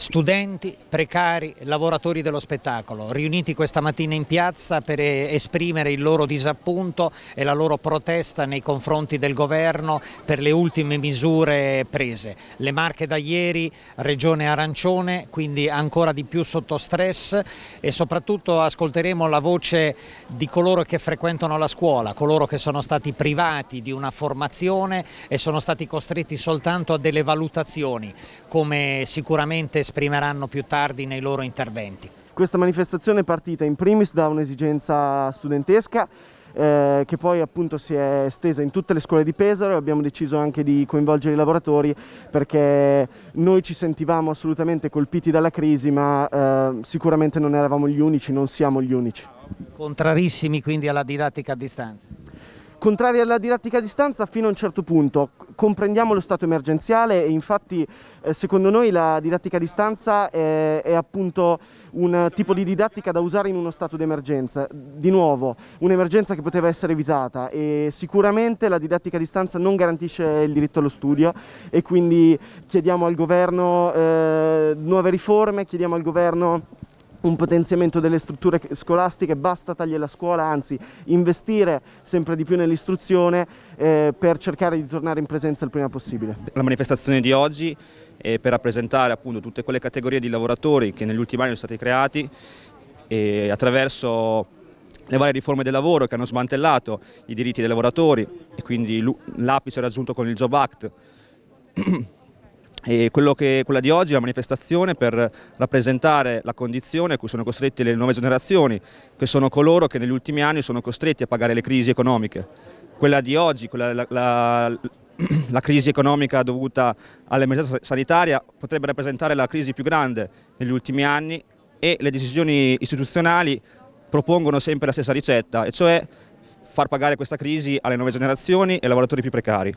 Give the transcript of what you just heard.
studenti, precari, lavoratori dello spettacolo, riuniti questa mattina in piazza per esprimere il loro disappunto e la loro protesta nei confronti del governo per le ultime misure prese. Le Marche da ieri, regione arancione, quindi ancora di più sotto stress e soprattutto ascolteremo la voce di coloro che frequentano la scuola, coloro che sono stati privati di una formazione e sono stati costretti soltanto a delle valutazioni, come sicuramente esprimeranno più tardi nei loro interventi. Questa manifestazione è partita in primis da un'esigenza studentesca eh, che poi appunto si è estesa in tutte le scuole di Pesaro e abbiamo deciso anche di coinvolgere i lavoratori perché noi ci sentivamo assolutamente colpiti dalla crisi ma eh, sicuramente non eravamo gli unici, non siamo gli unici. Contrarissimi quindi alla didattica a distanza? Contrari alla didattica a distanza fino a un certo punto, comprendiamo lo stato emergenziale e infatti eh, secondo noi la didattica a distanza è, eh, è appunto un tipo di didattica da usare in uno stato d'emergenza. Di nuovo, un'emergenza che poteva essere evitata e sicuramente la didattica a distanza non garantisce il diritto allo studio e quindi chiediamo al governo eh, nuove riforme, chiediamo al governo un potenziamento delle strutture scolastiche, basta tagliare la scuola, anzi investire sempre di più nell'istruzione eh, per cercare di tornare in presenza il prima possibile. La manifestazione di oggi è per rappresentare appunto tutte quelle categorie di lavoratori che negli ultimi anni sono stati creati e attraverso le varie riforme del lavoro che hanno smantellato i diritti dei lavoratori e quindi l'apice raggiunto con il Job Act E che, quella di oggi è una manifestazione per rappresentare la condizione a cui sono costrette le nuove generazioni, che sono coloro che negli ultimi anni sono costretti a pagare le crisi economiche. Quella di oggi, quella, la, la, la crisi economica dovuta all'emergenza sanitaria potrebbe rappresentare la crisi più grande negli ultimi anni e le decisioni istituzionali propongono sempre la stessa ricetta, e cioè far pagare questa crisi alle nuove generazioni e ai lavoratori più precari.